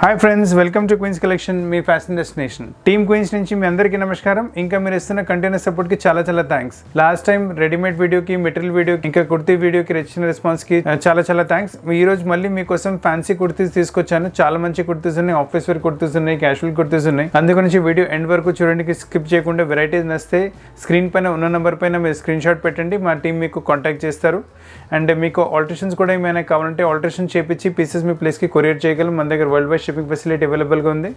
hi friends welcome to Queens collection మీ fashion destination team Queens నుంచి మీ అందరికీ నమస్కారం ఇంకా మీరు ఇస్తున్న కంటిన్యూస్ సపోర్ట్కి చాలా చాలా థ్యాంక్స్ లాస్ట్ టైం రెడీమేడ్ వీడియోకి మెటీరియల్ వీడియోకి ఇంకా కుర్తీ వీడియోకి రెచ్చిన రెస్పాన్స్కి చాలా చాలా థ్యాంక్స్ ఈ రోజు మళ్ళీ మీకోసం ఫ్యాన్సీ కుర్తీస్ తీసుకొచ్చాను చాలా మంచి కుర్తీస్ ఉన్నాయి ఆఫీస్ వేర్ కుర్తీస్ ఉన్నాయి క్యాషువల్ కుర్తీస్ ఉన్నాయి నుంచి వీడియో ఎండ్ వరకు చూడడానికి స్కిప్ చేయకుండా వెరైటీస్ నస్తే స్క్రీన్ పైన ఉన్న నెంబర్ పైన మీరు స్క్రీన్ షాట్ పెట్టండి మా టీం మీకు కాంటాక్ట్ చేస్తారు అండ్ మీకు ఆల్ట్రేషన్స్ కూడా ఏమైనా కావాలంటే ఆల్ట్రేషన్ చేపించి పీసెస్ మీ ప్లేస్కి కొరియర్ చేయగలం మన దగ్గర వరల్డ్ వైడ్ షిప్పింగ్ ఫెసిలిటీ అవైలబుల్గా ఉంది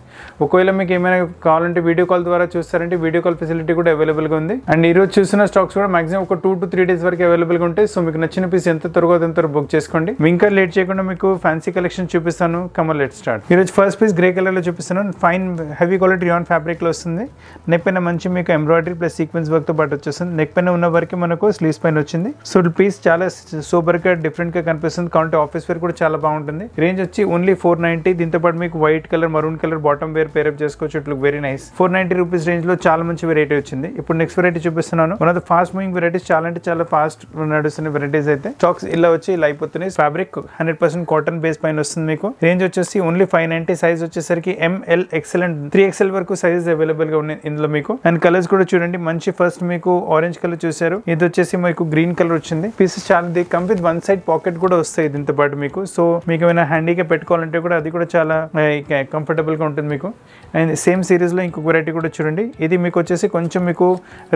ఒకవేళ మీకు ఏమైనా కావాలంటే వీడియో కాల్ ద్వారా చూస్తారంటే వీడియో కాల్ ఫెసిలిటీ కూడా అవైలబుల్గా ఉంది అండ్ ఈరోజు చూసిన స్టాక్స్ కూడా మాక్సిమం ఒక టూ టు త్రీ డేస్ వరకు అవైలబుల్గా ఉంటాయి సో మీకు నచ్చిన పీస్ ఎంత త్వరగా అంత బుక్ చేసుకోండి ఇంకా లేట్ చేయకుండా మీకు ఫ్యాన్సీ కలెక్షన్ చూపిస్తాను కమర్ లెట్ స్టార్ట్ ఈరోజు ఫస్ట్ పీస్ గ్రే కలర్లో చూపిస్తాను ఫైన్ హెవీ క్వాలిటీ ఆన్ ఫ్యాబ్రిక్లో వస్తుంది నెక్ పైన మంచి మీకు ఎంబ్రాయిడరీ ప్లస్ సీక్వెన్స్ వర్క్తో పాటు వచ్చేస్తుంది నెక్ పైన ఉన్న వరకు మనకు స్లీవ్స్ పైన వచ్చింది సో పీస్ చాలా సూపర్ డిఫరెంట్ గా కనిపిస్తుంది కాబట్టి ఆఫీస్ వేర్ కూడా చాలా బాగుంటుంది రేంజ్ వచ్చి ఓన్లీ ఫోర్ నైంటీ దీంతో పాటు మీకు white colour maroon colour bottom wear pair up చేసుకోవచ్చు ఇట్లా very nice four ninety rupees range లో చాలా మంచి వెరైటీ వచ్చింది ఇప్పుడు నెక్స్ట్ వెరైటీ చూపిస్తున్నాను మన ఫాస్ట్ మూవింగ్ వెరైటీస్ చాలా అంటే చాలా ఫాస్ట్ నడుస్తున్న వెరైటీస్ అయితే స్టాక్స్ ఇలా వచ్చి ఇలా అయిపోతున్నాయి fabric hundred percent cotton base పైన వస్తుంది మీకు రేంజ్ వచ్చేసి ఓన్లీ ఫైవ్ నైన్టీ సైజ్ వచ్చేసరికి M L XL and three XL వరకు సైజెస్ అవైలబుల్ గా ఉన్నాయి ఇందులో మీకు అండ్ కలర్స్ కూడా చూడండి మంచి ఫస్ట్ మీకు ఆరెంజ్ కలర్ చూసారు ఇది వచ్చేసి మీకు గ్రీన్ కలర్ వచ్చింది పీసెస్ చాలా come with one side pocket కూడా వస్తాయి దీంతో పాటు మీకు సో మీకు ఏమైనా హ్యాండీగా పెట్టుకోవాలంటే కూడా అది కూడా చాలా కంఫర్టబుల్గా ఉంటుంది మీకు అండ్ సేమ్ సిరీస్లో ఇంకొక వెరైటీ కూడా చూడండి ఇది మీకు వచ్చేసి కొంచెం మీకు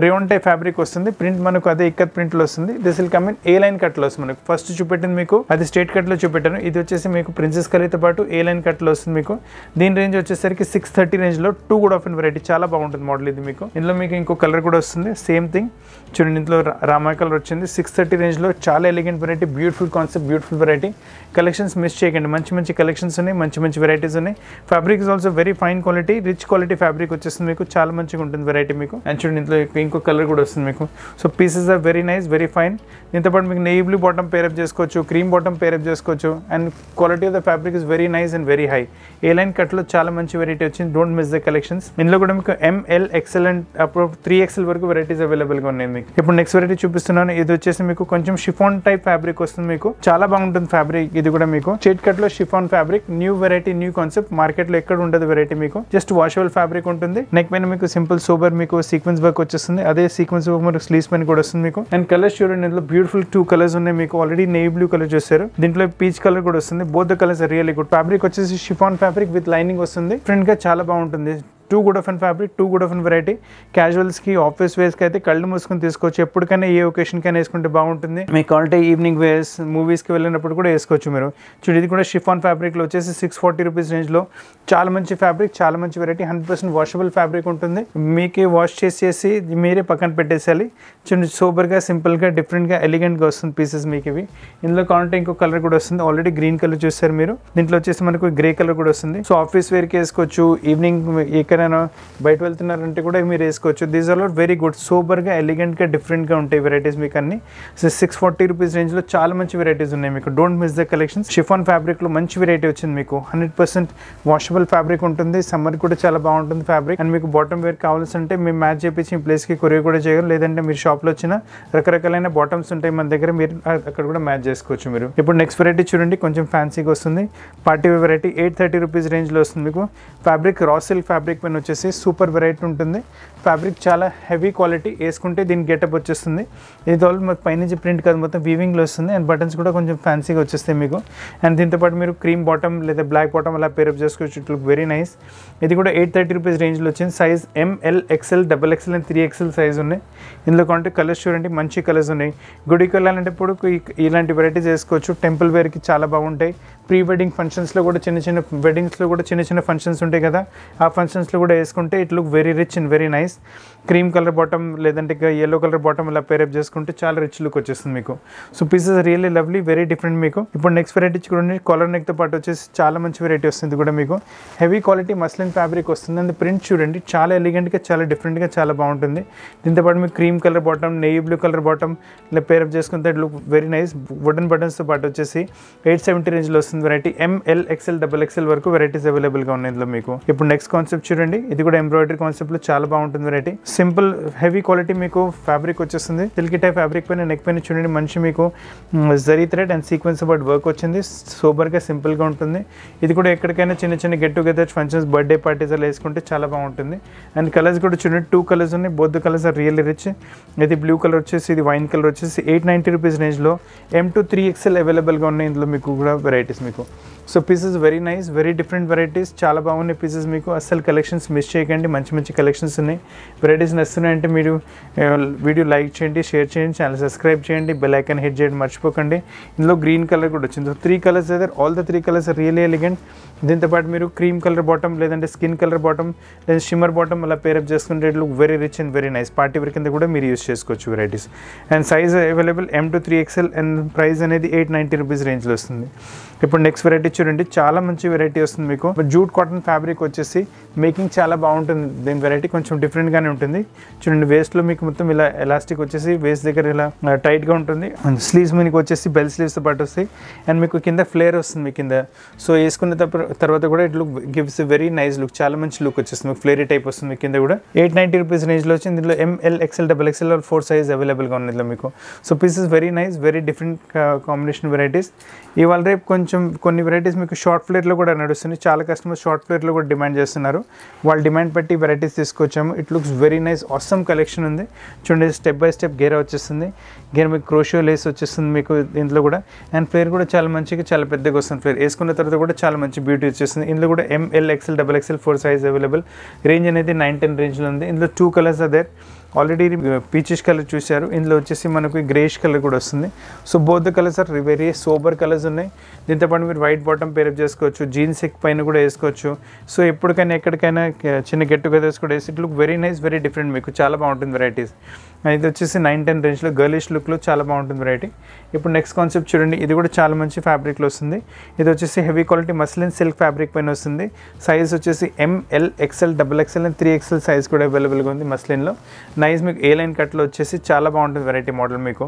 రేవన్ టైప్ ఫ్యాబ్రిక్ వస్తుంది ప్రింట్ మనకు అదే ఇక్కత్ లో వస్తుంది this will come in A line కట్లో వస్తుంది మనకు ఫస్ట్ చూపెట్టింది మీకు అది స్టేట్ కట్లో చూపెట్టాను ఇది వచ్చేసి మీకు ప్రిన్సెస్ కలితో పాటు ఏ లైన్ కట్లో వస్తుంది మీకు దీని రేంజ్ వచ్చేసరికి సిక్స్ థర్టీ రేంజ్ లో టూ కూడా ఆఫ్ వెరైటీ చాలా బాగుంటుంది మోడల్ ఇది మీకు ఇందులో మీకు ఇంకో కలర్ కూడా వస్తుంది సేమ్ థింగ్ చూడండి ఇందులో రామాయ కలర్ వచ్చింది సిక్స్ థర్టీ రేంజ్ లో చాలా elegant variety beautiful concept beautiful variety collections miss చేయకండి మంచి మంచి కలెక్షన్స్ ఉన్నాయి మంచి మంచి వెరైటీస్ ఉన్నాయి fabric is also very fine quality rich quality fabric వచ్చేస్తుంది మీకు చాలా మంచిగా ఉంటుంది వెరైటీ మీకు అండ్ చూడండి ఇంట్లో ఇంకో కలర్ కూడా వస్తుంది మీకు so pieces are very nice very fine దీంతో పాటు మీకు నెయ్యి బ్లూ బాటమ్ పేరప్ చేసుకోవచ్చు క్రీమ్ బాటమ్ పేరప్ చేసుకోవచ్చు and quality of the fabric is very nice and very high A line కట్లో చాలా మంచి వెరైటీ వచ్చింది డోంట్ మిస్ ద కలెక్షన్స్ ఇందులో కూడా మీకు ఎంఎల్ ఎక్సెల్ అండ్ అప్రోప్ త్రీ ఎక్సెల్ వరకు వెరైటీస్ అవైలబుల్గా ఉన్నాయి మీకు ఇప్పుడు నెక్స్ట్ వెరైటీ చూపిస్తున్నాను ఇది వచ్చేసి మీకు కొంచెం షిఫాన్ టైప్ ఫ్యాబ్రిక్ వస్తుంది మీకు చాలా బాగుంటుంది ఫ్యాబ్రిక్ ఇది కూడా మీకు చేట్ కట్ లో chiffon fabric new variety new concept market లో ఎక్కడ ఉండదు వెరైటీ మీకు జస్ట్ వాషబుల్ ఫ్యాబ్రిక్ ఉంటుంది నెక్ పైన మీకు సింపుల్ సూపర్ మీకు సీక్వెన్స్ వర్క్ వచ్చేస్తుంది అదే సీక్వెన్స్ వర్క్ మీకు స్లీవ్స్ పైన కూడా వస్తుంది మీకు అండ్ కలర్స్ చూడండి ఇందులో బ్యూటిఫుల్ టూ కలర్స్ ఉన్నాయి మీకు ఆల్రెడీ నేవీ బ్లూ కలర్ చూస్తారు దీంట్లో పీచ్ కలర్ కూడా వస్తుంది both colours really good fabric వచ్చేసి షిఫాన్ ఫ్యాబ్రిక్ విత్ లైనింగ్ వస్తుంది ఫ్రంట్ గా చాలా బాగుంటుంది టూ గుడఫన్ ఫ్యాబ్రిక్ టూ గుడఫన్ వెరైటీ క్యాజువల్స్కి ఆఫీస్ వేస్కి అయితే కళ్ళు మూసుకొని తీసుకోవచ్చు ఎప్పటికైనా ఏ అయినా వేసుకుంటే బాగుంటుంది మీకు క్వాలిటీ ఈవినింగ్ వేస్ మూవీస్కి వెళ్ళినప్పుడు కూడా వేసుకోవచ్చు మీరు చూడు ఇది కూడా షిఫాన్ ఫ్యాబ్రిక్లో వచ్చేసి సిక్స్ ఫార్టీ రూపీస్ రేంజ్లో చాలా మంచి ఫ్యాబ్రిక్ చాలా మంచి variety hundred percent washable fabric ఉంటుంది మీకే వాష్ చేసేసి మీరే పక్కన పెట్టేసేయాలి చిన్న సూపర్గా సింపుల్గా డిఫరెంట్గా ఎలిగెంట్గా వస్తుంది పీసెస్ మీకు ఇవి ఇందులో కావాలంటే ఇంకో కలర్ కూడా వస్తుంది ఆల్రెడీ గ్రీన్ కలర్ చూస్తారు మీరు దీంట్లో వచ్చేసి మనకు గ్రే కలర్ కూడా వస్తుంది సో ఆఫీస్ వేర్కి వేసుకోవచ్చు ఈవినింగ్ ఎక్కడ ఎవరికైనా బయట వెళ్తున్నారంటే కూడా మీరు వేసుకోవచ్చు these are lot very good సూపర్గా ఎలిగెంట్గా డిఫరెంట్గా ఉంటాయి వెరైటీస్ మీకు అన్ని సో సిక్స్ ఫార్టీ రూపీస్ రేంజ్లో చాలా మంచి వెరైటీస్ ఉన్నాయి మీకు don't miss the collections chiffon ఫ్యాబ్రిక్లో మంచి వెరైటీ వచ్చింది మీకు హండ్రెడ్ పర్సెంట్ వాషబుల్ ఫ్యాబ్రిక్ ఉంటుంది సమ్మర్ కూడా చాలా బాగుంటుంది ఫ్యాబ్రిక్ అండ్ మీకు బాటమ్ వేర్ కావాల్సి ఉంటే మేము మ్యాచ్ చేపించి మీ ప్లేస్కి కొరియర్ కూడా చేయగలం లేదంటే మీరు షాప్లో వచ్చిన రకరకాలైన బాటమ్స్ ఉంటాయి మన దగ్గర మీరు అక్కడ కూడా మ్యాచ్ చేసుకోవచ్చు మీరు ఇప్పుడు నెక్స్ట్ వెరైటీ చూడండి కొంచెం ఫ్యాన్సీగా వస్తుంది party variety eight thirty rupees రేంజ్లో వస్తుంది మీకు ఫ్యాబ్రిక్ రాసిల్ ఫ్యాబ్రిక్ పెన్ వచ్చేసి సూపర్ వెరైటీ ఉంటుంది ఫ్యాబ్రిక్ చాలా హెవీ క్వాలిటీ వేసుకుంటే దీని గెటప్ వచ్చేస్తుంది ఇది ఆల్ మాకు పైనుంచి ప్రింట్ కాదు మొత్తం వీవింగ్లో వస్తుంది అండ్ బటన్స్ కూడా కొంచెం ఫ్యాన్సీగా వచ్చేస్తాయి మీకు అండ్ దీంతోపాటు మీరు క్రీమ్ బాటమ్ లేదా బ్లాక్ బాటమ్ అలా పేరప్ చేసుకోవచ్చు ఇట్ లుక్ వెరీ నైస్ ఇది కూడా ఎయిట్ థర్టీ రూపీస్ రేంజ్లో వచ్చింది size M L XL double XL and three XL size ఉన్నాయి ఇందులో కొంటే కలర్స్ చూడండి మంచి కలర్స్ ఉన్నాయి గుడికి ఇప్పుడు ఇలాంటి వెరైటీస్ వేసుకోవచ్చు టెంపుల్ వేర్కి చాలా బాగుంటాయి ప్రీ వెడ్డింగ్ ఫంక్షన్స్లో కూడా చిన్న చిన్న వెడ్డింగ్స్లో కూడా చిన్న చిన్న ఫంక్షన్స్ ఉంటాయి కదా ఆ ఫంక్షన్స్లో కూడా వేసుకుంటే it look very rich and very nice nice cream colour bottom లేదంటే ఎల్లో కలర్ బాటమ్ ఇలా పేరప్ చేసుకుంటే చాలా రిచ్ లుక్ వచ్చేస్తుంది మీకు so pieces really lovely very different మీకు ఇప్పుడు నెక్స్ట్ వెరైటీ చూడండి కాలర్ నెక్తో పాటు వచ్చేసి చాలా మంచి వెరైటీ వస్తుంది కూడా మీకు హెవీ క్వాలిటీ మస్లిన్ ఫ్యాబ్రిక్ వస్తుంది అండ్ ప్రింట్ చూడండి చాలా ఎలిగెంట్గా చాలా డిఫరెంట్గా చాలా బాగుంటుంది దీంతోపాటు మీకు cream colour bottom navy blue colour bottom ఇలా పేరప్ చేసుకుంటే లుక్ వెరీ నైస్ వుడెన్ బటన్స్తో పాటు వచ్చేసి ఎయిట్ సెవెంటీ రేంజ్లో వస్తుంది variety M L XL double XL వరకు వెరైటీస్ అవైలబుల్గా ఉన్నాయి ఇందులో మీకు ఇప్పుడు నెక్స్ట్ కాన్సెప్ట్ చూడండి ఇది కూడా ఎంబ్రాయిడరీ కాన్సెప్ట్లో చాలా బాగుంటుంది ఉంటుంది వెరైటీ సింపుల్ హెవీ క్వాలిటీ మీకు ఫ్యాబ్రిక్ వచ్చేస్తుంది సిల్కీ టైప్ ఫ్యాబ్రిక్ పైన నెక్ పైన చూడండి మంచి మీకు zari thread and sequence but work వచ్చింది సూపర్గా సింపుల్గా ఉంటుంది ఇది కూడా ఎక్కడికైనా చిన్న చిన్న get together functions birthday parties అలా వేసుకుంటే చాలా బాగుంటుంది అండ్ కలర్స్ కూడా చూడండి టూ కలర్స్ ఉన్నాయి బొద్దు కలర్స్ ఆర్ రియల్లీ రిచ్ ఇది బ్లూ కలర్ వచ్చేసి ఇది వైన్ కలర్ వచ్చేసి ఎయిట్ నైంటీ రూపీస్ రేంజ్లో ఎం టు త్రీ ఎక్స్ఎల్ అవైలబుల్గా ఉన్నాయి ఇందులో మీకు కూడా వెరైటీస్ మీకు so pieces very nice very different varieties చాలా బాగున్నాయి పీసెస్ మీకు అస్సలు కలెక్షన్స్ మిస్ చేయకండి మంచి మంచి కలెక్షన్స్ ఉన్నాయి వెరైటీస్ నచ్చుతున్నాయంటే మీరు వీడియో లైక్ చేయండి షేర్ చేయండి ఛానల్ సబ్స్క్రైబ్ చేయండి బెల్ ఐకాన్ హిట్ చేయండి మర్చిపోకండి ఇందులో గ్రీన్ కలర్ కూడా వచ్చింది త్రీ కలర్స్ అయితే all the three colours real elegant దీంతోపాటు మీరు క్రీమ్ కలర్ బాటమ్ లేదంటే స్కిన్ కలర్ బాటమ్ లేదా షిమ్మర్ బాటమ్ అలా పేరప్ చేసుకుంటే look very rich and very nice party work కింద కూడా మీరు యూస్ చేసుకోవచ్చు varieties and size available M to three XL and price అనేది ఎయిట్ నైంటీ రూపీస్ రేంజ్లో వస్తుంది ఇప్పుడు నెక్స్ట్ వెరైటీ చూడండి చాలా మంచి వెరైటీ వస్తుంది మీకు జూట్ కాటన్ ఫ్యాబ్రిక్ వచ్చేసి మేకింగ్ చాలా బాగుంటుంది దీని వెరైటీ కొంచెం డిఫరెంట్గానే ఉంటుంది చూడండి వేస్ట్లో మీకు మొత్తం ఇలా ఎలాస్టిక్ వచ్చేసి వేస్ట్ దగ్గర ఇలా టైట్గా ఉంటుంది అండ్ స్లీవ్స్ మీకు వచ్చేసి బెల్ స్లీవ్స్తో పాటు వస్తాయి అండ్ మీకు కింద ఫ్లేర్ వస్తుంది మీ కింద సో వేసుకున్న తర్వాత కూడా it look gives very nice look చాలా మంచి లుక్ వచ్చేసి మీకు ఫ్లేరీ టైప్ వస్తుంది మీ కింద కూడా ఎయిట్ నైంటీ రూపీస్ రేంజ్లో వచ్చింది దీంట్లో M L XL double XL four size అవైలబుల్గా ఉంది ఇందులో మీకు so pieces very nice very different combination varieties ఇవాళ రేపు కొంచెం కొన్ని వెరైటీస్ వెరైటీస్ మీకు షార్ట్ ఫ్లేట్లో కూడా నడుస్తుంది చాలా కస్టమర్స్ షార్ట్ ఫ్లేట్లో కూడా డిమాండ్ చేస్తున్నారు వాళ్ళు డిమాండ్ పెట్టి వెరైటీస్ తీసుకొచ్చాము it looks very nice awesome collection ఉంది చూడండి స్టెప్ బై స్టెప్ గేరా వచ్చేస్తుంది గేర్ మీకు క్రోషియో లేస్ వచ్చేస్తుంది మీకు దీంట్లో కూడా అండ్ ఫ్లేర్ కూడా చాలా మంచిగా చాలా పెద్దగా వస్తుంది ఫ్లేర్ వేసుకున్న తర్వాత కూడా చాలా మంచి బ్యూటీ వచ్చేస్తుంది ఇందులో కూడా M L XL double XL four size available range అనేది నైన్ టెన్ రేంజ్లో ఉంది ఇందులో టూ కలర్స్ అదే ఆల్రెడీ పీచిష్ కలర్ చూశారు ఇందులో వచ్చేసి మనకు గ్రేష్ కలర్ కూడా వస్తుంది so both colours are very sober colours ఉన్నాయి దీంతోపాటు మీరు వైట్ బాటమ్ పేరప్ చేసుకోవచ్చు జీన్స్ ఎక్ పైన కూడా వేసుకోవచ్చు సో ఎప్పటికైనా ఎక్కడికైనా uh, చిన్న గెట్ టుగెదర్స్ కూడా వేసి it look very nice very different మీకు చాలా బాగుంటుంది వెరైటీస్ ఇది వచ్చేసి నైన్ టెన్ రేంజ్లో గర్లిష్ లుక్లో చాలా బాగుంటుంది వెరైటీ ఇప్పుడు నెక్స్ట్ కాన్సెప్ట్ చూడండి ఇది కూడా చాలా మంచి ఫ్యాబ్రిక్లో వస్తుంది ఇది వచ్చేసి heavy quality muslin silk fabric పైన వస్తుంది సైజ్ వచ్చేసి M L XL double XL and three XL size కూడా అవైలబుల్గా ఉంది మస్లిన్లో నైజ్ మీకు ఏ లైన్ కట్లో వచ్చేసి చాలా బాగుంటుంది వెరైటీ మోడల్ మీకు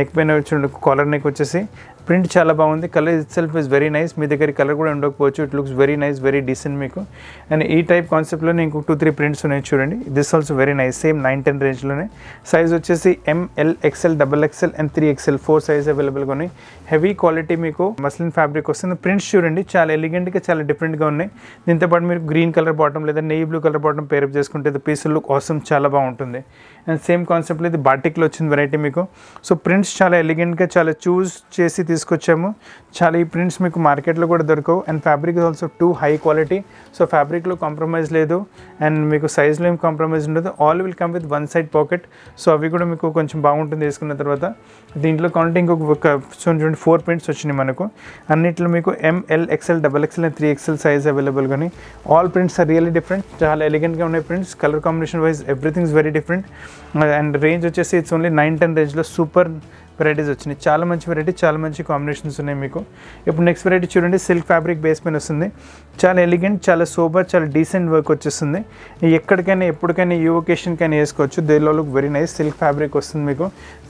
నెక్ పైన చూడండి కాలర్ నెక్ వచ్చేసి ప్రింట్ చాలా బాగుంది colour itself is very nice మీ దగ్గర కలర్ కూడా ఉండకపోవచ్చు it looks very nice very decent మీకు అండ్ ఈ టైప్ కాన్సెప్ట్లోనే ఇంకొక టూ త్రీ ప్రింట్స్ ఉన్నాయి చూడండి this also very nice same nine ten రేంజ్లోనే సైజ్ వచ్చేసి M L XL double XL and three XL four size అవైలబుల్గా ఉన్నాయి హెవీ క్వాలిటీ మీకు మస్లిన్ ఫ్యాబ్రిక్ వస్తుంది ప్రింట్స్ చూడండి చాలా ఎలిగెంట్గా చాలా డిఫరెంట్గా ఉన్నాయి దీంతో పాటు మీరు గ్రీన్ కలర్ బాటం లేదా navy blue colour bottom pair up చేసుకుంటే పీస్ లుక్ ఆసం చాలా బాగుంటుంది అండ్ సేమ్ కాన్సెప్ట్లో ఇది బాటిక్లో వచ్చింది వెరైటీ మీకు సో ప్రింట్స్ చాలా ఎలిగెంట్గా చాలా చూస్ చేసి తీసుకొచ్చాము చాలా ఈ ప్రింట్స్ మీకు మార్కెట్లో కూడా దొరకవు and fabric also too high quality so ఫ్యాబ్రిక్లో కాంప్రమైజ్ లేదు అండ్ మీకు సైజ్లో ఏం కాంప్రమైజ్ ఉండదు all will come with one side pocket so అవి కూడా మీకు కొంచెం బాగుంటుంది వేసుకున్న తర్వాత దీంట్లో కావాలంటే ఇంకొక చూడండి ఫోర్ ప్రింట్స్ వచ్చినాయి మనకు అన్నిట్లో మీకు M L XL double XL and three XL size available కానీ all prints are really different చాలా ఎలిగెంట్గా ఉన్నాయి prints colour combination wise everything very different and range వచ్చేసి ఇట్స్ ఓన్లీ నైన్ టెన్ రేంజ్లో సూపర్ వెరైటీస్ వచ్చినాయి చాలా మంచి వెరైటీ చాలా మంచి కాంబినేషన్స్ ఉన్నాయి మీకు ఇప్పుడు నెక్స్ట్ వెరైటీ చూడండి సిల్క్ ఫ్యాబ్రిక్ బేస్ పైన వస్తుంది చాలా ఎలిగెంట్ చాలా సూపర్ చాలా డీసెంట్ వర్క్ వచ్చేస్తుంది ఎక్కడికైనా ఎప్పటికైనా ఈ ఒకేషన్కైనా వేసుకోవచ్చు దీనిలో look very nice silk fabric వస్తుంది మీకు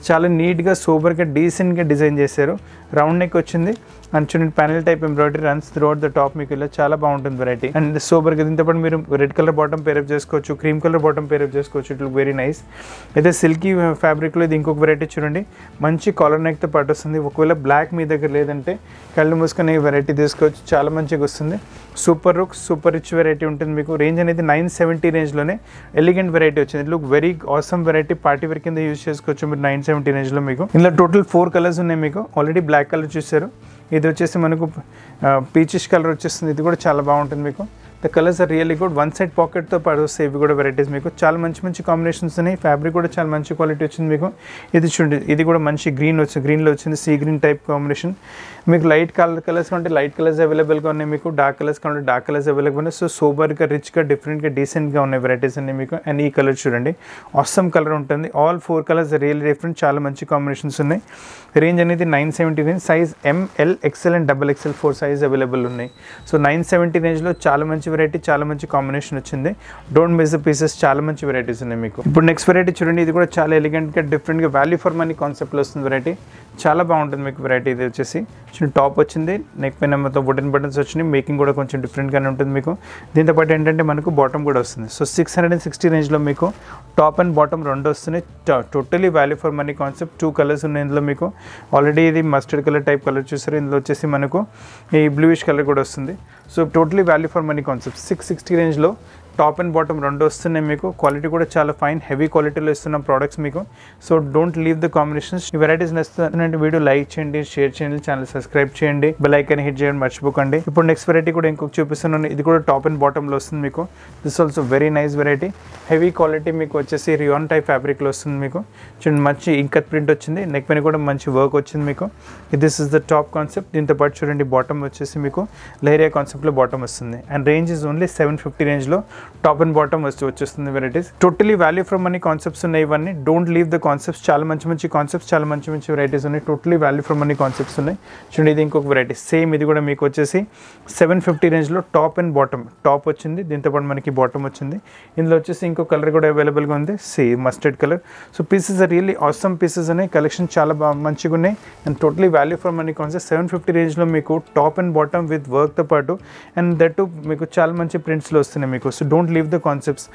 చాలా నీట్గా సూపర్గా డీసెంట్గా డిజైన్ చేశారు రౌండ్ నెక్ వచ్చింది అండ్ చూడండి panel type embroidery runs throughout the top మీకు ఇలా చాలా బాగుంటుంది వెరైటీ అండ్ సూపర్ దీంతో పాటు మీరు రెడ్ కలర్ బాటమ్ పేరప్ చేసుకోవచ్చు క్రీమ్ కలర్ బాటమ్ పేరప్ చేసుకోవచ్చు ఇట్ వెరీ నైస్ అయితే సిల్కీ ఫ్యాబ్రిక్లో uh, ఇది ఇంకొక వెరైటీ చూడండి మంచి కాలర్ నెక్తో పాటు వస్తుంది ఒకవేళ బ్లాక్ మీ దగ్గర లేదంటే కళ్ళు మూసుకునే వెరైటీ తీసుకోవచ్చు చాలా మంచిగా వస్తుంది super look super rich variety ఉంటుంది మీకు రేంజ్ అనేది నైన్ సెవెంటీ రేంజ్లోనే ఎలిగెంట్ వెరైటీ వచ్చింది look very awesome variety party wear కింద యూజ్ చేసుకోవచ్చు మీరు నైన్ సెవెంటీ రేంజ్లో మీకు ఇందులో టోటల్ ఫోర్ కలర్స్ ఉన్నాయి మీకు ఆల్రెడీ బ్లాక్ కలర్ చూసారు ఇది వచ్చేసి మనకు పీచిష్ కలర్ వచ్చేస్తుంది ఇది కూడా చాలా బాగుంటుంది మీకు the colours are really good one side పాకెట్తో పాటు ఇవి కూడా వెరైటీస్ మీకు చాలా మంచి మంచి కాంబినేషన్స్ ఉన్నాయి ఫ్యాబ్రిక్ కూడా చాలా మంచి క్వాలిటీ వచ్చింది మీకు ఇది చూడండి ఇది కూడా మంచి గ్రీన్ వచ్చింది గ్రీన్లో వచ్చింది సీ గ్రీన్ టైప్ కాంబినేషన్ మీకు లైట్ కలర్ కలర్స్ కంటే లైట్ కలర్స్ అవైలబుల్గా ఉన్నాయి మీకు డార్క్ కలర్స్ కంటే డార్క్ కలర్స్ అవైలబుల్ ఉన్నాయి సో సూపర్గా రిచ్గా డిఫరెంట్గా డీసెంట్గా ఉన్నాయి వెరైటీస్ అన్నీ మీకు అండ్ ఈ కలర్ చూడండి ఆసమ్ కలర్ ఉంటుంది all four colours real different చాలా మంచి కాంబినేషన్స్ ఉన్నాయి రేంజ్ అనేది nine seventy range size M L XL and double XL four size available ఉన్నాయి సో నైన్ సెవెంటీ రేంజ్లో చాలా మంచి మంచి వెరైటీ చాలా మంచి కాంబినేషన్ వచ్చింది డోంట్ మిస్ ద పీసెస్ చాలా మంచి వెరైటీస్ ఉన్నాయి మీకు ఇప్పుడు నెక్స్ట్ వెరైటీ చూడండి ఇది కూడా చాలా ఎలిగెంట్గా డిఫరెంట్గా వాల్యూ ఫర్ మనీ కాన్సెప్ట్లో వస్తుంది వెరైటీ చాలా బాగుంటుంది మీకు వెరైటీ ఇది వచ్చేసి చిన్న టాప్ వచ్చింది నెక్ పైన మొత్తం వుడెన్ బటన్స్ వచ్చినాయి మేకింగ్ కూడా కొంచెం డిఫరెంట్గానే ఉంటుంది మీకు దీంతోపాటు ఏంటంటే మనకు బాటమ్ కూడా వస్తుంది so six hundred and sixty రేంజ్లో మీకు టాప్ అండ్ బాటమ్ రెండు వస్తున్నాయి totally value for money concept two colours ఉన్నాయి ఇందులో మీకు ఆల్రెడీ ఇది మస్టర్డ్ కలర్ టైప్ కలర్ చూసారు ఇందులో వచ్చేసి మనకు ఈ బ్లూయిష్ కలర్ కూడా వస్తుంది so totally value for money concept six sixty రేంజ్లో టాప్ అండ్ బాటమ్ రెండు వస్తున్నాయి మీకు క్వాలిటీ కూడా చాలా ఫైన్ హెవీ క్వాలిటీలో ఇస్తున్న ప్రోడక్ట్స్ మీకు so don't leave the combinations ఈ వెరైటీస్ నచ్చుతున్నాయంటే వీడియో లైక్ చేయండి షేర్ చేయండి ఛానల్ సబ్స్క్రైబ్ చేయండి బెల్ అని హిట్ చేయండి మర్చిపోకండి ఇప్పుడు నెక్స్ట్ వెరైటీ కూడా ఇంకొక చూపిస్తున్నాను ఇది కూడా టాప్ అండ్ బాటమ్లో వస్తుంది మీకు this also very nice variety heavy quality మీకు వచ్చేసి రియోన్ టైప్ ఫ్యాబ్రిక్లో వస్తుంది మీకు చూడండి మంచి ఇంకత్ ప్రింట్ వచ్చింది నెక్ పైన కూడా మంచి వర్క్ వచ్చింది మీకు this is the top concept దీంతో పాటు చూడండి బాటమ్ వచ్చేసి మీకు లేరియా కాన్సెప్ట్లో బాటమ్ వస్తుంది and range is only seven fifty రేంజ్లో టాప్ అండ్ బాటమ్ వస్తే వచ్చేస్తుంది varieties totally value from money concepts ఉన్నాయి ఇవన్నీ డోంట్ లీవ్ ద కాన్సెప్ట్స్ చాలా మంచి మంచి కాన్సెప్ట్స్ చాలా మంచి మంచి వెరైటీస్ ఉన్నాయి totally value from money concepts ఉన్నాయి చూడండి ఇది ఇంకొక వెరైటీ సేమ్ ఇది కూడా మీకు వచ్చేసి సెవెన్ ఫిఫ్టీ రేంజ్లో టాప్ అండ్ బాటమ్ టాప్ వచ్చింది దీంతోపాటు మనకి బాటమ్ వచ్చింది ఇందులో వచ్చేసి ఇంకో కలర్ కూడా అవైలబుల్గా ఉంది same mustard colour so pieces are really awesome pieces ఉన్నాయి కలెక్షన్ చాలా మంచిగా ఉన్నాయి and totally value from money concept seven fifty రేంజ్లో మీకు టాప్ అండ్ బాటమ్ విత్ వర్క్తో పాటు అండ్ దట్ మీకు చాలా మంచి ప్రింట్స్లో వస్తున్నాయి మీకు so don't leave the concepts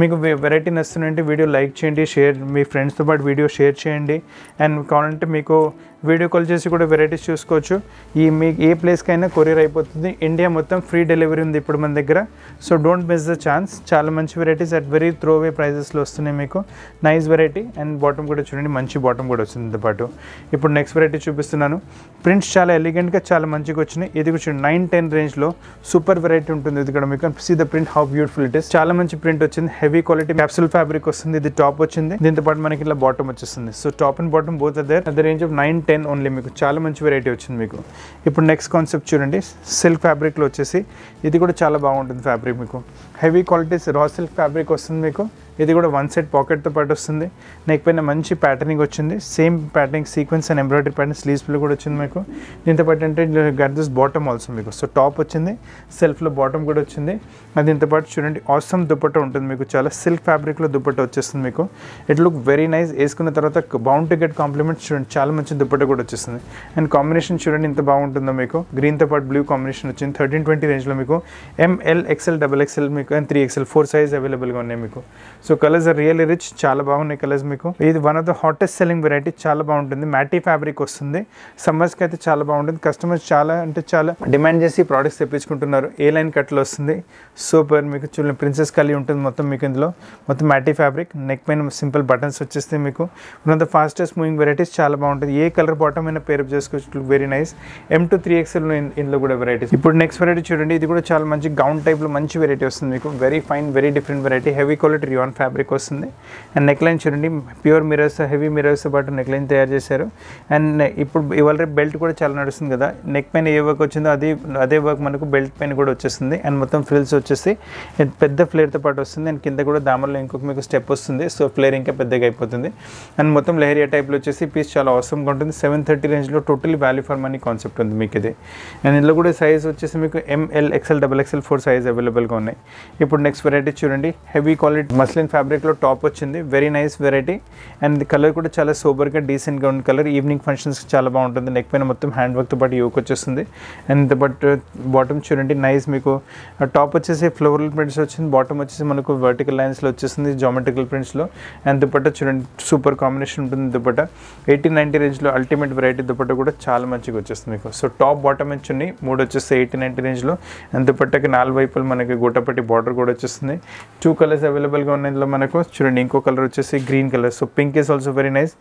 మీకు వెరైటీ నచ్చుతుందంటే వీడియో లైక్ చేయండి షేర్ మీ ఫ్రెండ్స్తో పాటు వీడియో షేర్ చేయండి అండ్ కావాలంటే మీకు వీడియో కాల్ చేసి కూడా వెరైటీస్ చూసుకోవచ్చు ఈ మీ ఏ ప్లేస్కైనా కొరియర్ అయిపోతుంది ఇండియా మొత్తం ఫ్రీ డెలివరీ ఉంది ఇప్పుడు మన దగ్గర so don't miss the chance చాలా మంచి varieties at very throw away ప్రైజెస్లో వస్తున్నాయి మీకు నైస్ వెరైటీ అండ్ బాటమ్ కూడా చూడండి మంచి బాటమ్ కూడా వస్తుంది దాంతోపాటు ఇప్పుడు నెక్స్ట్ వెరైటీ చూపిస్తున్నాను ప్రింట్స్ చాలా ఎలిగెంట్గా చాలా మంచిగా వచ్చినాయి ఇది కూర్చొని నైన్ టెన్ రేంజ్లో సూపర్ వెరైటీ ఉంటుంది ఇది కూడా మీకు see the print how beautiful it is చాలా మంచి ప్రింట్ వచ్చింది హెవీ క్వాలిటీ క్యాప్సుల్ ఫ్యాబ్రిక్ వస్తుంది ఇది టాప్ వచ్చింది దీంతో పాటు మనకి ఇలా బాటమ్ వచ్చేస్తుంది so top and bottom both అదే అదే range of nine ten ten only మీకు చాలా మంచి వెరైటీ వచ్చింది మీకు ఇప్పుడు నెక్స్ట్ కాన్సెప్ట్ చూడండి సిల్క్ ఫ్యాబ్రిక్లో వచ్చేసి ఇది కూడా చాలా బాగుంటుంది ఫ్యాబ్రిక్ మీకు heavy qualities raw silk fabric వస్తుంది మీకు ఇది కూడా వన్ సైడ్ పాకెట్తో పాటు వస్తుంది నెక్ పైన మంచి ప్యాటర్నింగ్ వచ్చింది same patterning sequence and embroidery pattern పిల్లలు కూడా వచ్చింది మీకు దీంతో పాటు అంటే గట్ బాటమ్ ఆల్సో మీకు సో టాప్ వచ్చింది సెల్ఫ్లో బాటమ్ కూడా వచ్చింది అది దీంతో పాటు చూడండి ఆసమ్ దుప్పట ఉంటుంది మీకు చాలా సిల్క్ ఫ్యాబ్రిక్లో దుప్పట వచ్చేస్తుంది మీకు ఇట్ లుక్ వెరీ నైస్ వేసుకున్న తర్వాత బౌండ్ టికెట్ గెట్ కాంప్లిమెంట్స్ చూడండి చాలా మంచి దుప్పట కూడా వచ్చేస్తుంది అండ్ కాంబినేషన్ చూడండి ఇంత బాగుంటుందో మీకు గ్రీన్తో పాటు బ్లూ కాంబినేషన్ వచ్చింది థర్టీన్ ట్వంటీ రేంజ్లో మీకు ఎంఎల్ ఎక్స్ఎల్ డబల్ ఎక్స్ఎల్ మీకు and three XL four size అవైలబుల్గా ఉన్నాయి మీకు so colours are really rich చాలా బాగున్నాయి కలర్స్ మీకు ఇది one of the hottest selling variety చాలా బాగుంటుంది మ్యాటీ ఫ్యాబ్రిక్ వస్తుంది సమ్మర్స్కి అయితే చాలా బాగుంటుంది కస్టమర్స్ చాలా అంటే చాలా డిమాండ్ చేసి ప్రోడక్ట్స్ తెప్పించుకుంటున్నారు ఏ లైన్ కట్లు వస్తుంది సూపర్ మీకు చూడండి ప్రిన్సెస్ కలీ ఉంటుంది మొత్తం మీకు ఇందులో మొత్తం మ్యాటీ ఫ్యాబ్రిక్ నెక్ పైన సింపుల్ బటన్స్ వచ్చేస్తే మీకు one of the fastest moving varieties చాలా బాగుంటుంది ఏ కలర్ బాటమ్ అయినా పేరప్ చేసుకోవచ్చు very nice M to three XL ఇందులో కూడా వెరైటీస్ ఇప్పుడు నెక్స్ట్ వెరైటీ చూడండి ఇది కూడా చాలా మంచి గౌన్ టైప్లో మంచి వెరైటీ వస్తుంది మీకు very fine very different variety heavy quality rayon fabric వస్తుంది అండ్ నెక్ లైన్ చూడండి ప్యూర్ మిరర్స్ హెవీ మిరర్స్ పాటు నెక్ లైన్ తయారు చేశారు అండ్ ఇప్పుడు ఇవాళ బెల్ట్ కూడా చాలా నడుస్తుంది కదా నెక్ పైన ఏ వర్క్ వచ్చిందో అది అదే వర్క్ మనకు బెల్ట్ పైన కూడా వచ్చేస్తుంది అండ్ మొత్తం ఫ్రిల్స్ వచ్చేసి పెద్ద ఫ్లేర్తో పాటు వస్తుంది అండ్ కింద కూడా దామర్లో ఇంకొక మీకు స్టెప్ వస్తుంది సో ఫ్లేర్ ఇంకా పెద్దగా అయిపోతుంది అండ్ మొత్తం లెహరియా టైప్లో వచ్చేసి పీస్ చాలా అవసరంగా ఉంటుంది సెవెన్ థర్టీ రేంజ్లో total value for money concept ఉంది మీకు ఇది అండ్ ఇందులో కూడా సైజ్ వచ్చేసి మీకు M L XL double XL four size అవైలబుల్గా ఉన్నాయి ఇప్పుడు నెక్స్ట్ వెరైటీ చూడండి హెవీ క్వాలిటీ మస్లిన్ మస్లిన్ ఫ్యాబ్రిక్లో టాప్ వచ్చింది very nice variety and colour కూడా చాలా సూపర్గా డీసెంట్గా ఉంది కలర్ ఈవినింగ్ ఫంక్షన్స్కి చాలా బాగుంటుంది నెక్ పైన మొత్తం హ్యాండ్ వర్క్తో పాటు యూకి వచ్చేస్తుంది అండ్ బట్ బాటమ్ చూడండి నైస్ మీకు టాప్ uh, వచ్చేసి ఫ్లోరల్ ప్రింట్స్ వచ్చింది బాటమ్ వచ్చేసి మనకు వర్టికల్ లైన్స్లో వచ్చేసింది జామెట్రికల్ ప్రింట్స్లో అండ్ దుపట్ట చూడండి సూపర్ కాంబినేషన్ ఉంటుంది దుపట్ట ఎయిటీన్ నైంటీ రేంజ్లో అల్టిమేట్ వెరైటీ దుపట్ట కూడా చాలా మంచిగా వచ్చేస్తుంది మీకు సో టాప్ బాటమ్ నుంచి ఉన్నాయి మూడు వచ్చేసి ఎయిటీ నైంటీ రేంజ్లో అండ్ దుపట్టకి నాలుగు వైపులు మనకి గుట్టపట్టి బార్డర్ కూడా వచ్చేస్తుంది టూ కలర్స్ అవైలబుల్గా ఉన్నాయి దాంట్లో మనకు చూడండి ఇంకో కలర్ వచ్చేసి green colour so pink is also very nice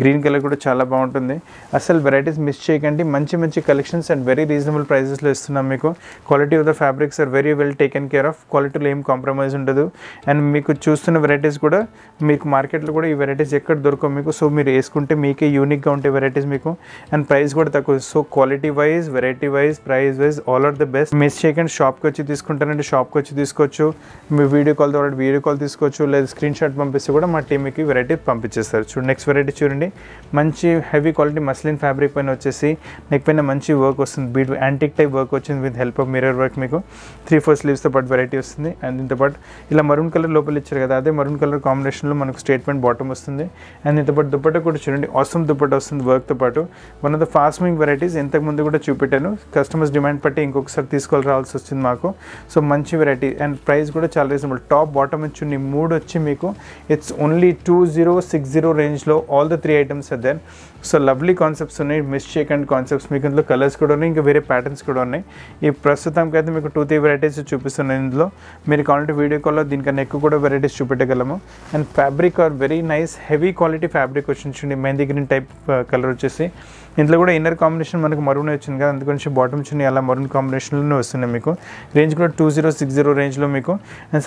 green colour కూడా చాలా బాగుంటుంది అసలు వెరైటీస్ మిస్ చేయకండి మంచి మంచి కలెక్షన్స్ అండ్ వెరీ రీజనబుల్ ప్రైజెస్లో ఇస్తున్నాం మీకు quality of the fabrics are very well taken care of క్వాలిటీలో ఏం కాంప్రమైజ్ ఉండదు అండ్ మీకు చూస్తున్న వెరైటీస్ కూడా మీకు మార్కెట్లో కూడా ఈ వెరైటీస్ ఎక్కడ దొరకవు మీకు సో మీరు వేసుకుంటే మీకే యూనిక్గా ఉంటే వెరైటీస్ మీకు అండ్ ప్రైస్ కూడా తక్కువ so quality wise variety wise price wise all are the best miss చేయకండి షాప్కి వచ్చి తీసుకుంటారంటే షాప్కి వచ్చి తీసుకోవచ్చు మీ వీడియో కాల్ ద్వారా వీడియో కాల్ తీసుకోవచ్చు చేయొచ్చు లేదా స్క్రీన్ షాట్ పంపిస్తే కూడా మా టీమ్కి వెరైటీ పంపించేస్తారు చూడు నెక్స్ట్ వెరైటీ చూడండి మంచి హెవీ క్వాలిటీ మస్లిన్ ఫ్యాబ్రిక్ పైన వచ్చేసి నెక్ పైన మంచి వర్క్ వస్తుంది బీట్ యాంటిక్ టైప్ వర్క్ వచ్చింది with help of mirror work మీకు త్రీ ఫోర్ స్లీవ్స్తో పాటు వెరైటీ వస్తుంది అండ్ దీంతో పాటు ఇలా మరూన్ కలర్ లోపల ఇచ్చారు కదా అదే మరూన్ కలర్ కాంబినేషన్లో మనకు స్టేట్మెంట్ బాటమ్ వస్తుంది అండ్ దీంతో పాటు దుప్పట కూడా చూడండి అవసరం దుప్పట వస్తుంది వర్క్తో పాటు one of the fast moving varieties ఇంతకుముందు కూడా చూపెట్టాను కస్టమర్స్ డిమాండ్ పట్టి ఇంకొకసారి తీసుకొని రావాల్సి వచ్చింది మాకు సో మంచి వెరైటీ అండ్ ప్రైస్ కూడా చాలా రీజనబుల్ టాప్ బాటమ్ వచ్చి మూడు కోడ్ వచ్చి మీకు it's only two zero six zero రేంజ్లో all the three items then so lovely concepts ఉన్నాయి మిస్ అండ్ కాన్సెప్ట్స్ మీకు ఇందులో కలర్స్ కూడా ఉన్నాయి ఇంకా వేరే ప్యాటర్న్స్ కూడా ఉన్నాయి ఈ ప్రస్తుతానికి అయితే మీకు టూ త్రీ వెరైటీస్ చూపిస్తున్నాయి ఇందులో మీరు కావాలంటే వీడియో కాల్లో దీనికన్నా ఎక్కువ కూడా వెరైటీస్ చూపెట్టగలము and fabric are very nice heavy quality fabric వచ్చి మెహందీ గ్రీన్ టైప్ కలర్ వచ్చేసి ఇంట్లో కూడా ఇన్నర్ కాంబినేషన్ మనకు మరుగున వచ్చింది కదా అందుకని బాటమ్ చున్నీ అలా మరూన్ కాంబినేషన్లోనే వస్తున్నాయి మీకు రేంజ్ కూడా టూ జీరో సిక్స్ జీరో రేంజ్లో మీకు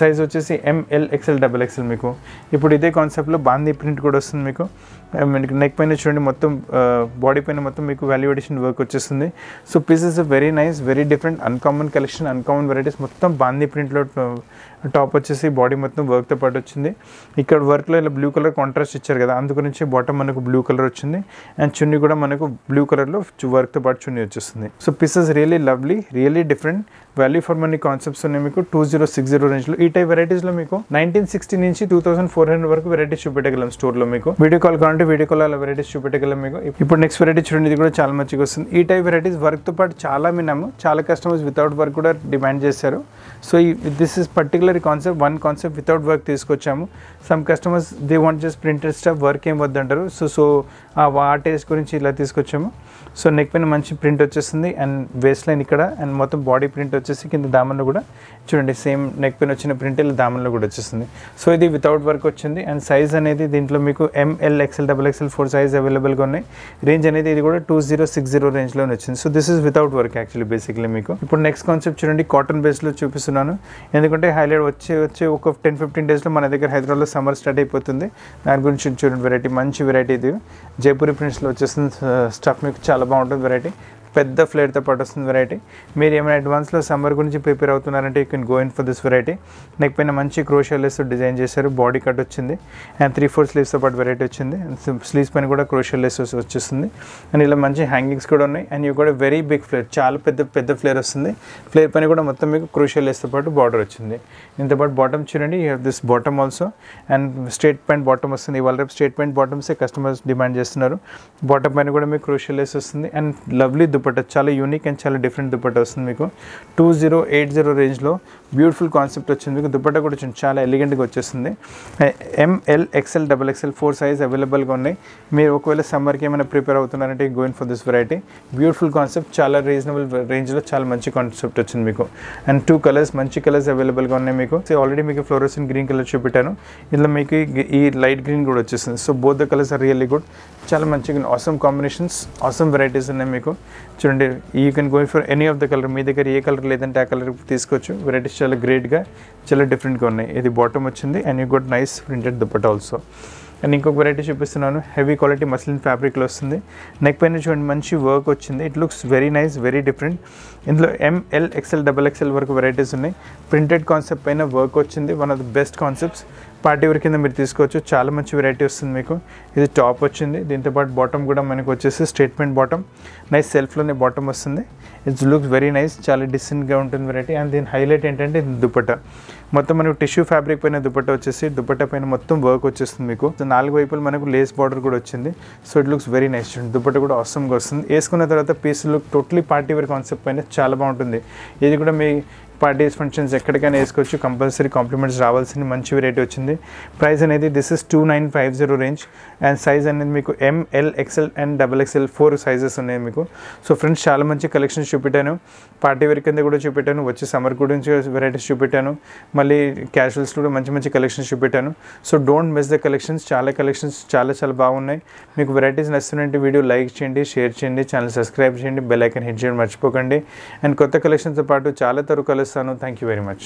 సైజ్ వచ్చేసి ఎంఎల్ ఎక్స్ఎల్ డబల్ ఎక్స్ఎల్ మీకు ఇప్పుడు ఇదే కాన్సెప్ట్లో బాందీ ప్రింట్ కూడా వస్తుంది మీకు మీకు నెక్ పైన చూడండి మొత్తం బాడీ పైన మొత్తం మీకు వాల్యూ వర్క్ వచ్చేస్తుంది so piece is very nice very different uncommon collection uncommon varieties మొత్తం బాందీ ప్రింట్లో టాప్ వచ్చేసి బాడీ మొత్తం వర్క్తో పాటు వచ్చింది ఇక్కడ వర్క్లో ఇలా బ్లూ కలర్ కాంట్రాస్ట్ ఇచ్చారు కదా అందుకు నుంచి బాటమ్ మనకు బ్లూ కలర్ వచ్చింది అండ్ చున్నీ కూడా మనకు బ్లూ కలర్లో వర్క్తో పాటు చున్నీ వచ్చేస్తుంది so piece is really lovely really different value for money concepts ఉన్నాయి మీకు టూ జీరో సిక్స్ జీరో లో ఈ టైప్ లో మీకు నైన్టీన్ సిక్స్టీ నుంచి టూ థౌసండ్ ఫోర్ హండ్రెడ్ వరకు వెరైటీస్ చూపెట్టగలం స్టోర్లో మీకు వీడియో కాల్ కావాలంటే వీడియో కాల్ అలా వెరైటీస్ చూపెట్టగలం మీకు ఇప్పుడు నెక్స్ట్ వెరైటీ చూడండి ఇది కూడా చాలా మంచిగా వస్తుంది ఈ టైప్ వెరైటీస్ వర్క్తో పాటు చాలా మిన్నాము చాలా కస్టమర్స్ వితౌట్ వర్క్ కూడా డిమాండ్ చేశారు సో ఈ this is particular concept one concept without work తీసుకొచ్చాము some customers they want just printed stuff work ఏం వద్దు అంటారు సో సో ఆ టేస్ట్ గురించి ఇలా తీసుకొచ్చాము సో నెక్ పైన మంచి ప్రింట్ వచ్చేస్తుంది అండ్ వేస్ట్ లైన్ ఇక్కడ అండ్ మొత్తం బాడీ ప్రింట్ వచ్చేసి కింద దామన్లో కూడా చూడండి సేమ్ నెక్ పైన వచ్చిన ప్రింట్ ఇలా దామన్లో కూడా వచ్చేస్తుంది సో ఇది వితౌట్ వర్క్ వచ్చింది అండ్ సైజ్ అనేది దీంట్లో మీకు M L XL double XL four size అవైలబుల్గా ఉన్నాయి రేంజ్ అనేది ఇది కూడా టూ జీరో సిక్స్ జీరో రేంజ్లో వచ్చింది so this is without work actually basically మీకు ఇప్పుడు నెక్స్ట్ కాన్సెప్ట్ చూడండి కాటన్ బేస్లో చూపిస్తున్నాను అనుకుంటున్నాను ఎందుకంటే హైలైట్ వచ్చే వచ్చే ఒక టెన్ ఫిఫ్టీన్ డేస్లో మన దగ్గర హైదరాబాద్లో సమ్మర్ స్టార్ట్ అయిపోతుంది దాని గురించి చూడండి వెరైటీ మంచి వెరైటీ ఇది జైపూరి ప్రింట్స్లో వచ్చేసిన స్టఫ్ మీకు చాలా బాగుంటుంది వెరైటీ పెద్ద ఫ్లేట్తో పాటు వస్తుంది వెరైటీ మీరు ఏమైనా అడ్వాన్స్లో సమ్మర్ గురించి ప్రిపేర్ అవుతున్నారంటే you can go in for this variety neck పైన మంచి క్రోషియా లెస్ డిజైన్ చేశారు బాడీ కట్ వచ్చింది అండ్ త్రీ ఫోర్ స్లీవ్స్తో పాటు వెరైటీ వచ్చింది స్లీవ్స్ పైన కూడా క్రోషియల్ లెస్ వచ్చేస్తుంది అండ్ ఇలా మంచి హ్యాంగింగ్స్ కూడా ఉన్నాయి అండ్ ఇవి కూడా వెరీ బిగ్ ఫ్లేర్ చాలా పెద్ద పెద్ద ఫ్లేర్ వస్తుంది ఫ్లేర్ పైన కూడా మొత్తం మీకు క్రోషియల్ లెస్తో పాటు బార్డర్ వచ్చింది ఇంతపాటు పాటు బాటమ్ చూడండి you have this bottom also and straight pant bottom వస్తుంది ఇవాళ రేపు స్ట్రేట్ ప్యాంట్ బాటమ్సే కస్టమర్స్ డిమాండ్ చేస్తున్నారు బాటమ్ పైన కూడా మీకు క్రోషియల్ లెస్ వస్తుంది అండ్ లవ్లీ దుప్ప దుపట్టా చాలా యూనిక్ అండ్ చాలా డిఫరెంట్ దుపట్టా వస్తుంది మీకు టూ జీరో ఎయిట్ జీరో రేంజ్లో బ్యూటిఫుల్ కాన్సెప్ట్ వచ్చింది మీకు దుపట్టా కూడా చాలా ఎలిగెంట్గా వచ్చేస్తుంది M L XL double XL four size అవైలబుల్గా ఉన్నాయి మీరు ఒకవేళ సమ్మర్కి ఏమైనా ప్రిపేర్ అవుతున్నారంటే going for this variety beautiful concept చాలా రీజనబుల్ రేంజ్లో చాలా మంచి కాన్సెప్ట్ వచ్చింది మీకు అండ్ టూ కలర్స్ మంచి కలర్స్ అవైలబుల్గా ఉన్నాయి మీకు సో ఆల్రెడీ మీకు ఫ్లోరోసిన్ గ్రీన్ కలర్ చూపెట్టాను ఇందులో మీకు ఈ లైట్ గ్రీన్ కూడా వచ్చేస్తుంది so both the colours are really good చాలా మంచిగా ఆసమ్ కాంబినేషన్స్ ఆసమ్ వెరైటీస్ ఉన్నాయి మీకు చూడండి you can going for any of the colour మీ దగ్గర ఏ కలర్ లేదంటే ఆ కలర్ తీసుకోవచ్చు వెరైటీస్ చాలా గ్రేట్గా చాలా డిఫరెంట్గా ఉన్నాయి ఇది బాటమ్ వచ్చింది and you got nice printed dupatta also and ఇంకొక వెరైటీ చూపిస్తున్నాను హెవీ క్వాలిటీ మస్లిన్ ఫ్యాబ్రిక్లో వస్తుంది నెక్ పైన చూడండి మంచి వర్క్ వచ్చింది it looks very nice very different ఇందులో ఎంఎల్ ఎక్స్ఎల్ డబల్ ఎక్స్ఎల్ వరకు వెరైటీస్ ఉన్నాయి ప్రింటెడ్ కాన్సెప్ట్ పైన వర్క్ వచ్చింది one of the best concepts party wear కింద మీరు తీసుకోవచ్చు చాలా మంచి వెరైటీ వస్తుంది మీకు ఇది టాప్ వచ్చింది దీంతోపాటు బాటమ్ కూడా మనకు వచ్చేసి స్టేట్మెంట్ బాటమ్ నైస్ సెల్ఫ్లోనే బాటమ్ వస్తుంది ఇట్స్ లుక్స్ వెరీ నైస్ చాలా డిసెంట్గా ఉంటుంది వెరైటీ అండ్ దీని హైలైట్ ఏంటంటే దుపట్ట మొత్తం మనకు టిష్యూ ఫ్యాబ్రిక్ పైన దుపట్ట వచ్చేసి దుపట్ట పైన మొత్తం వర్క్ వచ్చేస్తుంది మీకు నాలుగు వైపులు మనకు లేస్ బార్డర్ కూడా వచ్చింది so it looks very nice చూడండి దుపట్ట కూడా అవసరంగా వస్తుంది వేసుకున్న తర్వాత piece look totally party wear concept పైన చాలా బాగుంటుంది ఇది కూడా మీ పార్టీస్ ఫంక్షన్స్ ఎక్కడికైనా వేసుకోవచ్చు కంపల్సరీ కాంప్లిమెంట్స్ రావాల్సిన మంచి వెరైటీ వచ్చింది ప్రైస్ అనేది this is two nine five zero range and size అనేది మీకు M L XL and double XL four sizes ఉన్నాయి మీకు సో ఫ్రెండ్స్ చాలా మంచి కలెక్షన్స్ చూపెట్టాను పార్టీ వేర్ కింద కూడా చూపెట్టాను వచ్చే సమ్మర్ గురించి వెరైటీస్ చూపెట్టాను మళ్ళీ క్యాషువల్స్ కూడా మంచి మంచి కలెక్షన్స్ చూపెట్టాను so don't miss the collections చాలా కలెక్షన్స్ చాలా చాలా బాగున్నాయి మీకు వెరైటీస్ నచ్చినట్టు వీడియో లైక్ చేయండి షేర్ చేయండి ఛానల్ సబ్స్క్రైబ్ చేయండి బెల్ ఐకన్ హిట్ చేయండి మర్చిపోకండి అండ్ కొత్త కలెక్షన్స్తో పాటు చాలా తరువు కలుస్తాను థ్యాంక్ యూ వెరీ మచ్